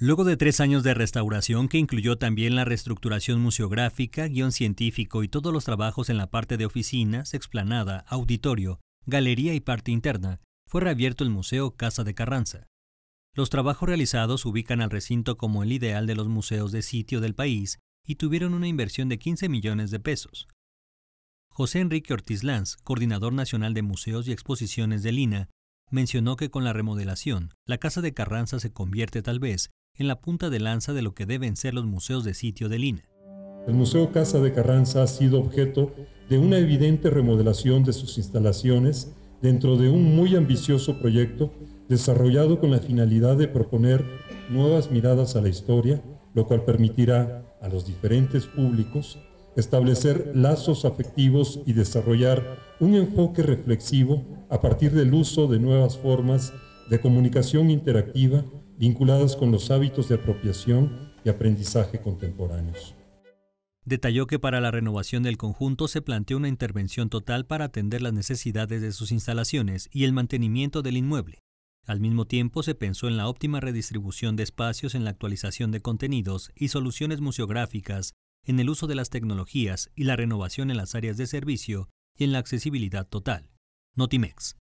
Luego de tres años de restauración, que incluyó también la reestructuración museográfica, guión científico y todos los trabajos en la parte de oficinas, explanada, auditorio, galería y parte interna, fue reabierto el Museo Casa de Carranza. Los trabajos realizados ubican al recinto como el ideal de los museos de sitio del país y tuvieron una inversión de 15 millones de pesos. José Enrique Ortiz Lanz, coordinador nacional de museos y exposiciones de Lina, mencionó que con la remodelación, la Casa de Carranza se convierte tal vez en la punta de lanza de lo que deben ser los museos de sitio de Lina. El Museo Casa de Carranza ha sido objeto de una evidente remodelación de sus instalaciones dentro de un muy ambicioso proyecto desarrollado con la finalidad de proponer nuevas miradas a la historia, lo cual permitirá a los diferentes públicos establecer lazos afectivos y desarrollar un enfoque reflexivo a partir del uso de nuevas formas de comunicación interactiva vinculadas con los hábitos de apropiación y aprendizaje contemporáneos. Detalló que para la renovación del conjunto se planteó una intervención total para atender las necesidades de sus instalaciones y el mantenimiento del inmueble. Al mismo tiempo se pensó en la óptima redistribución de espacios en la actualización de contenidos y soluciones museográficas, en el uso de las tecnologías y la renovación en las áreas de servicio y en la accesibilidad total. Notimex.